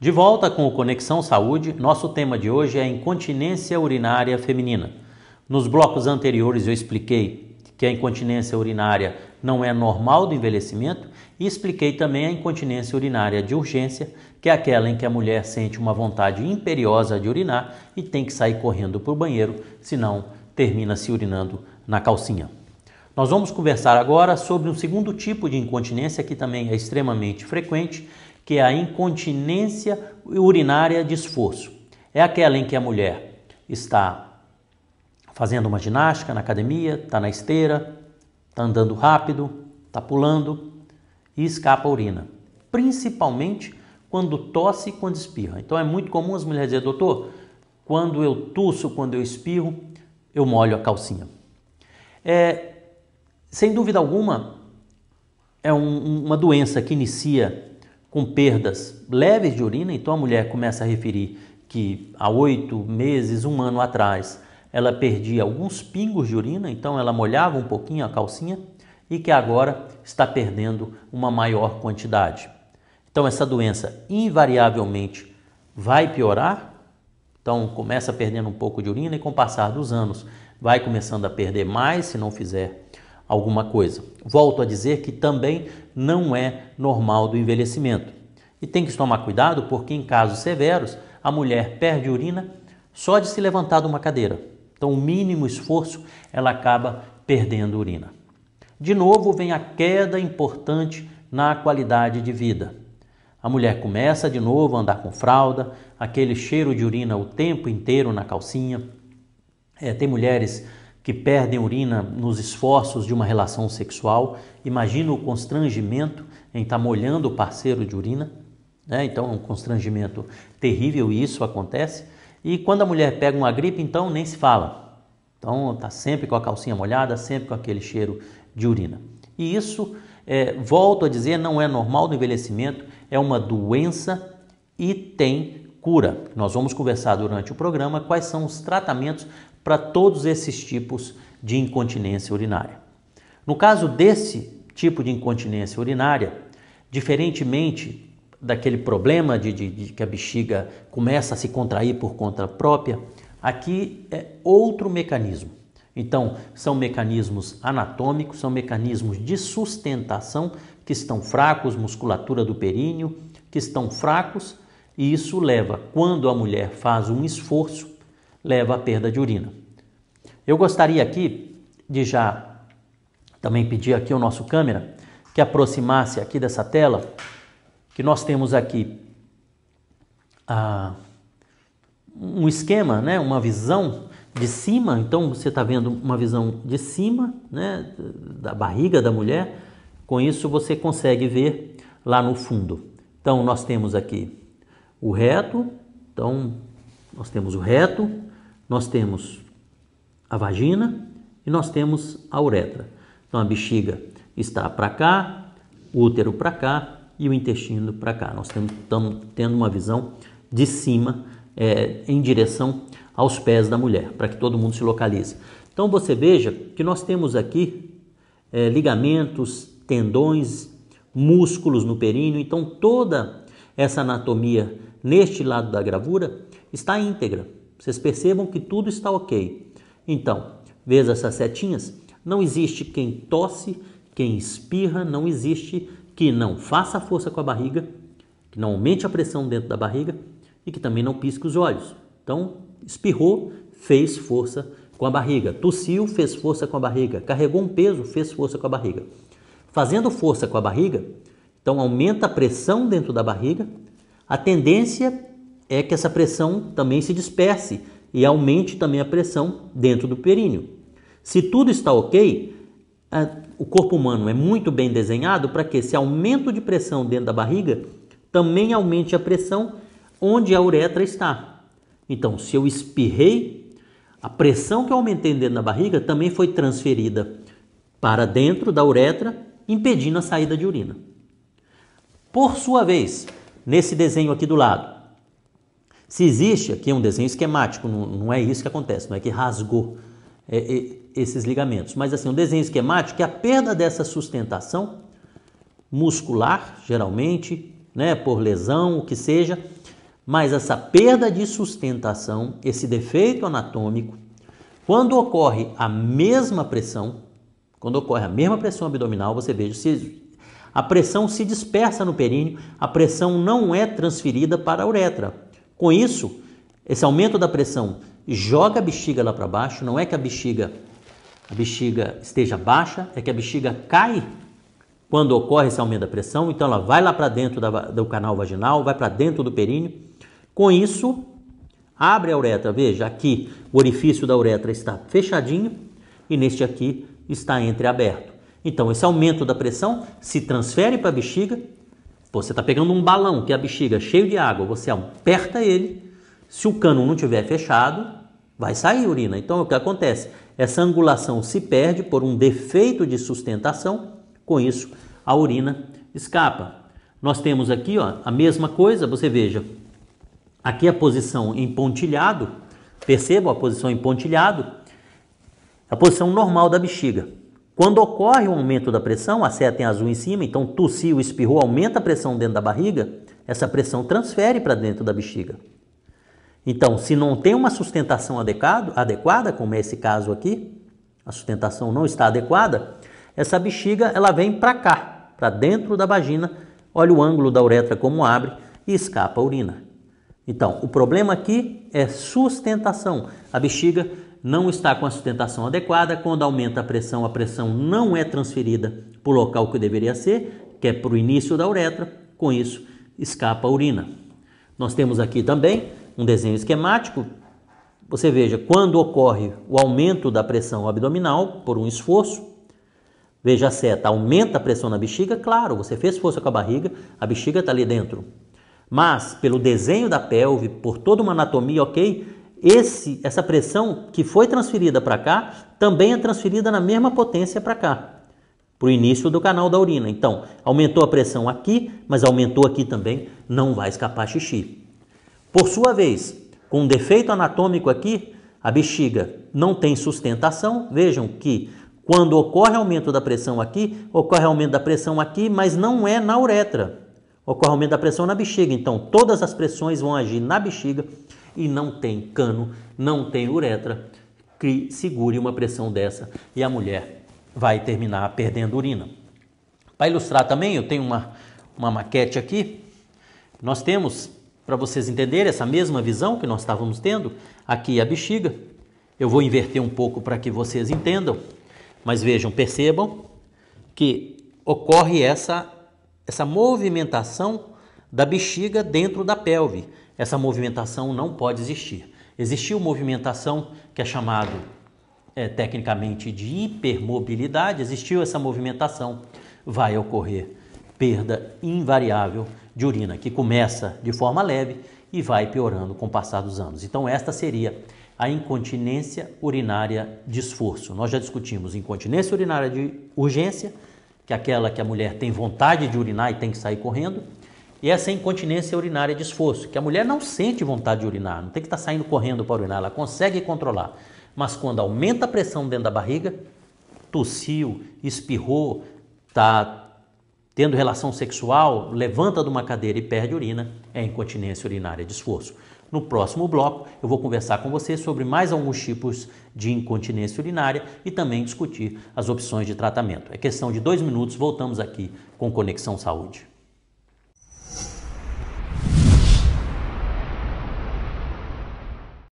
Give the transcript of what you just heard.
De volta com o Conexão Saúde, nosso tema de hoje é incontinência urinária feminina. Nos blocos anteriores eu expliquei que a incontinência urinária não é normal do envelhecimento e expliquei também a incontinência urinária de urgência, que é aquela em que a mulher sente uma vontade imperiosa de urinar e tem que sair correndo para o banheiro, senão termina se urinando na calcinha. Nós vamos conversar agora sobre um segundo tipo de incontinência que também é extremamente frequente que é a incontinência urinária de esforço. É aquela em que a mulher está fazendo uma ginástica na academia, está na esteira, está andando rápido, está pulando e escapa a urina, principalmente quando tosse e quando espirra. Então é muito comum as mulheres dizer, doutor, quando eu tosso quando eu espirro, eu molho a calcinha. É, sem dúvida alguma, é um, uma doença que inicia com perdas leves de urina, então a mulher começa a referir que há oito meses, um ano atrás, ela perdia alguns pingos de urina, então ela molhava um pouquinho a calcinha e que agora está perdendo uma maior quantidade. Então essa doença invariavelmente vai piorar, então começa perdendo um pouco de urina e com o passar dos anos vai começando a perder mais se não fizer alguma coisa. Volto a dizer que também não é normal do envelhecimento. E tem que tomar cuidado porque, em casos severos, a mulher perde urina só de se levantar de uma cadeira. Então, o mínimo esforço, ela acaba perdendo urina. De novo, vem a queda importante na qualidade de vida. A mulher começa de novo a andar com fralda, aquele cheiro de urina o tempo inteiro na calcinha. É, tem mulheres que perdem urina nos esforços de uma relação sexual. Imagina o constrangimento em estar tá molhando o parceiro de urina. Né? Então é um constrangimento terrível e isso acontece. E quando a mulher pega uma gripe, então nem se fala. Então está sempre com a calcinha molhada, sempre com aquele cheiro de urina. E isso, é, volto a dizer, não é normal do envelhecimento, é uma doença e tem cura. Nós vamos conversar durante o programa quais são os tratamentos para todos esses tipos de incontinência urinária. No caso desse tipo de incontinência urinária, diferentemente daquele problema de, de, de que a bexiga começa a se contrair por conta própria, aqui é outro mecanismo. Então, são mecanismos anatômicos, são mecanismos de sustentação que estão fracos, musculatura do períneo, que estão fracos, e isso leva, quando a mulher faz um esforço, leva à perda de urina. Eu gostaria aqui de já também pedir aqui ao nosso câmera que aproximasse aqui dessa tela, que nós temos aqui a, ah, um esquema, né, uma visão de cima, então você está vendo uma visão de cima, né, da barriga da mulher, com isso você consegue ver lá no fundo. Então nós temos aqui o reto, então nós temos o reto, nós temos a vagina e nós temos a uretra. Então a bexiga está para cá, o útero para cá e o intestino para cá. Nós estamos tendo uma visão de cima é, em direção aos pés da mulher, para que todo mundo se localize. Então você veja que nós temos aqui é, ligamentos, tendões, músculos no períneo. Então toda essa anatomia neste lado da gravura está íntegra. Vocês percebam que tudo está ok. Então, veja essas setinhas? Não existe quem tosse, quem espirra, não existe que não faça força com a barriga, que não aumente a pressão dentro da barriga e que também não pisque os olhos. Então, espirrou, fez força com a barriga. Tossiu, fez força com a barriga. Carregou um peso, fez força com a barriga. Fazendo força com a barriga, então aumenta a pressão dentro da barriga. A tendência é que essa pressão também se disperse e aumente também a pressão dentro do períneo. Se tudo está ok, o corpo humano é muito bem desenhado para que esse aumento de pressão dentro da barriga também aumente a pressão onde a uretra está. Então, se eu espirrei, a pressão que eu aumentei dentro da barriga também foi transferida para dentro da uretra, impedindo a saída de urina. Por sua vez, nesse desenho aqui do lado, se existe aqui um desenho esquemático, não, não é isso que acontece, não é que rasgou é, é, esses ligamentos, mas assim, um desenho esquemático que é a perda dessa sustentação muscular, geralmente, né, por lesão, o que seja, mas essa perda de sustentação, esse defeito anatômico, quando ocorre a mesma pressão, quando ocorre a mesma pressão abdominal, você veja se a pressão se dispersa no períneo, a pressão não é transferida para a uretra, com isso, esse aumento da pressão joga a bexiga lá para baixo, não é que a bexiga a bexiga esteja baixa, é que a bexiga cai quando ocorre esse aumento da pressão, então ela vai lá para dentro da, do canal vaginal, vai para dentro do períneo. Com isso, abre a uretra. Veja, aqui o orifício da uretra está fechadinho e neste aqui está entreaberto. Então, esse aumento da pressão se transfere para a bexiga você está pegando um balão, que é a bexiga, é cheio de água, você aperta ele, se o cano não tiver fechado, vai sair urina. Então, é o que acontece? Essa angulação se perde por um defeito de sustentação, com isso, a urina escapa. Nós temos aqui ó, a mesma coisa, você veja, aqui a posição em pontilhado, percebam a posição em pontilhado, a posição normal da bexiga. Quando ocorre um aumento da pressão, a seta em é azul em cima, então tossiu, espirrou, aumenta a pressão dentro da barriga, essa pressão transfere para dentro da bexiga. Então, se não tem uma sustentação adequado, adequada, como é esse caso aqui, a sustentação não está adequada, essa bexiga ela vem para cá, para dentro da vagina, olha o ângulo da uretra como abre e escapa a urina. Então, o problema aqui é sustentação. A bexiga não está com a sustentação adequada, quando aumenta a pressão, a pressão não é transferida para o local que deveria ser, que é para o início da uretra, com isso escapa a urina. Nós temos aqui também um desenho esquemático. Você veja, quando ocorre o aumento da pressão abdominal por um esforço, veja a seta, aumenta a pressão na bexiga, claro, você fez força com a barriga, a bexiga está ali dentro. Mas, pelo desenho da pelve, por toda uma anatomia, ok, esse, essa pressão que foi transferida para cá também é transferida na mesma potência para cá, para o início do canal da urina. Então, aumentou a pressão aqui, mas aumentou aqui também, não vai escapar xixi. Por sua vez, com um defeito anatômico aqui, a bexiga não tem sustentação. Vejam que quando ocorre aumento da pressão aqui, ocorre aumento da pressão aqui, mas não é na uretra. Ocorre aumento da pressão na bexiga. Então, todas as pressões vão agir na bexiga e não tem cano, não tem uretra que segure uma pressão dessa e a mulher vai terminar perdendo urina. Para ilustrar também, eu tenho uma, uma maquete aqui. Nós temos, para vocês entenderem, essa mesma visão que nós estávamos tendo, aqui a bexiga. Eu vou inverter um pouco para que vocês entendam, mas vejam, percebam que ocorre essa, essa movimentação da bexiga dentro da pelve. Essa movimentação não pode existir. Existiu movimentação que é chamado é, tecnicamente de hipermobilidade, existiu essa movimentação, vai ocorrer perda invariável de urina, que começa de forma leve e vai piorando com o passar dos anos. Então, esta seria a incontinência urinária de esforço. Nós já discutimos incontinência urinária de urgência, que é aquela que a mulher tem vontade de urinar e tem que sair correndo e essa é incontinência urinária de esforço, que a mulher não sente vontade de urinar, não tem que estar tá saindo correndo para urinar, ela consegue controlar. Mas quando aumenta a pressão dentro da barriga, tossiu, espirrou, está tendo relação sexual, levanta de uma cadeira e perde urina, é incontinência urinária de esforço. No próximo bloco, eu vou conversar com você sobre mais alguns tipos de incontinência urinária e também discutir as opções de tratamento. É questão de dois minutos, voltamos aqui com Conexão Saúde.